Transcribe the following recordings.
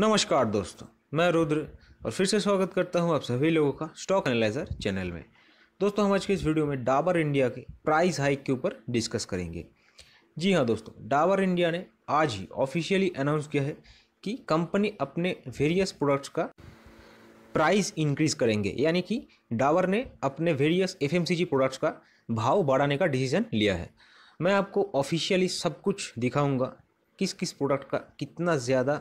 नमस्कार दोस्तों मैं रुद्र और फिर से स्वागत करता हूं आप सभी लोगों का स्टॉक एनालाइजर चैनल में दोस्तों हम आज के इस वीडियो में डाबर इंडिया के प्राइस हाइक के ऊपर डिस्कस करेंगे जी हाँ दोस्तों डाबर इंडिया ने आज ही ऑफिशियली अनाउंस किया है कि कंपनी अपने वेरियस प्रोडक्ट्स का प्राइस इंक्रीज करेंगे यानी कि डाबर ने अपने वेरियस एफ प्रोडक्ट्स का भाव बढ़ाने का डिसीजन लिया है मैं आपको ऑफिशियली सब कुछ दिखाऊँगा किस किस प्रोडक्ट का कितना ज़्यादा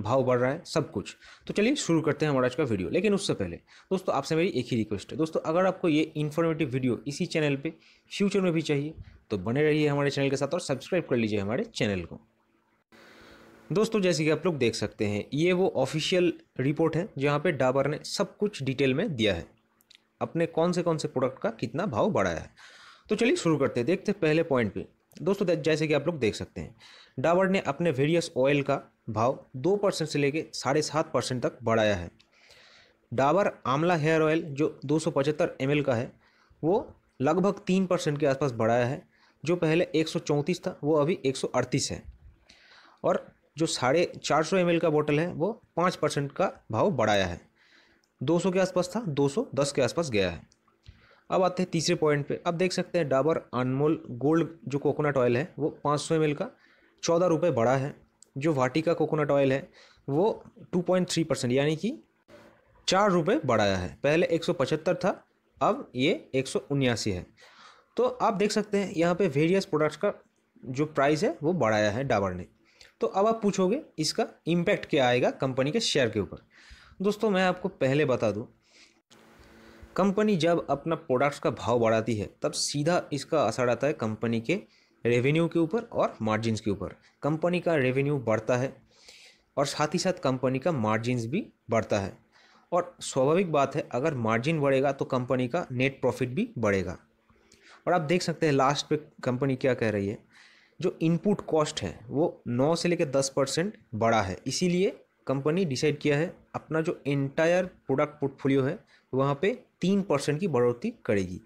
भाव बढ़ रहा है सब कुछ तो चलिए शुरू करते हैं हमारा आज का वीडियो लेकिन उससे पहले दोस्तों आपसे मेरी एक ही रिक्वेस्ट है दोस्तों अगर आपको ये इन्फॉर्मेटिव वीडियो इसी चैनल पे फ्यूचर में भी चाहिए तो बने रहिए हमारे चैनल के साथ और सब्सक्राइब कर लीजिए हमारे चैनल को दोस्तों जैसे कि आप लोग देख सकते हैं ये वो ऑफिशियल रिपोर्ट है जहाँ पर डाबर ने सब कुछ डिटेल में दिया है अपने कौन से कौन से प्रोडक्ट का कितना भाव बढ़ाया है तो चलिए शुरू करते हैं देखते हैं पहले पॉइंट पे दोस्तों जैसे कि आप लोग देख सकते हैं डाबर ने अपने वेरियस ऑयल का भाव दो परसेंट से लेकर साढ़े सात परसेंट तक बढ़ाया है डाबर आमला हेयर ऑयल जो दो सौ पचहत्तर एम का है वो लगभग तीन परसेंट के आसपास बढ़ाया है जो पहले एक सौ चौंतीस था वो अभी एक सौ अड़तीस है और जो साढ़े चार सौ एम का बोतल है वो पाँच परसेंट का भाव बढ़ाया है दो सौ के आसपास था दो सौ दस के आसपास गया है अब आते हैं तीसरे पॉइंट पे अब देख सकते हैं डाबर अनमोल गोल्ड जो कोकोनट ऑयल है वो पाँच सौ एम का चौदह रुपये बढ़ा है जो वाटिका कोकोनट ऑयल है वो 2.3 परसेंट यानी कि चार रुपये बढ़ाया है पहले एक था अब ये एक है तो आप देख सकते हैं यहाँ पे वेरियस प्रोडक्ट्स का जो प्राइस है वो बढ़ाया है डाबर ने तो अब आप पूछोगे इसका इम्पैक्ट क्या आएगा कंपनी के शेयर के ऊपर दोस्तों मैं आपको पहले बता दूँ कंपनी जब अपना प्रोडक्ट्स का भाव बढ़ाती है तब सीधा इसका असर आता है कंपनी के रेवेन्यू के ऊपर और मार्जिन के ऊपर कंपनी का रेवेन्यू बढ़ता है और साथ ही साथ कंपनी का मार्जिन भी बढ़ता है और स्वाभाविक बात है अगर मार्जिन बढ़ेगा तो कंपनी का नेट प्रॉफिट भी बढ़ेगा और आप देख सकते हैं लास्ट पे कंपनी क्या कह रही है जो इनपुट कॉस्ट है वो 9 से लेकर 10 परसेंट बढ़ा है इसीलिए कंपनी डिसाइड किया है अपना जो एंटायर प्रोडक्ट पोर्टफोलियो है वहाँ पे तीन परसेंट की बढ़ोतरी करेगी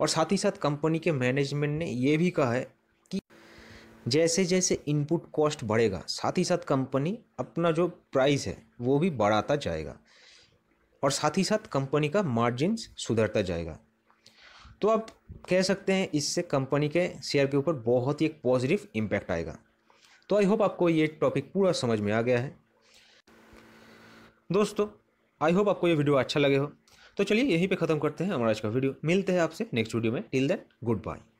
और साथ ही साथ कंपनी के मैनेजमेंट ने ये भी कहा है कि जैसे जैसे इनपुट कॉस्ट बढ़ेगा साथ ही साथ कंपनी अपना जो प्राइस है वो भी बढ़ाता जाएगा और साथ ही साथ कंपनी का मार्जिन सुधरता जाएगा तो आप कह सकते हैं इससे कंपनी के शेयर के ऊपर बहुत ही एक पॉजिटिव इम्पैक्ट आएगा तो आई होप आपको ये टॉपिक पूरा समझ में आ गया है दोस्तों आई होप आपको ये वीडियो अच्छा लगे हो तो चलिए यहीं पे ख़त्म करते हैं हमारा आज का वीडियो मिलते हैं आपसे नेक्स्ट वीडियो में टिल देन गुड बाय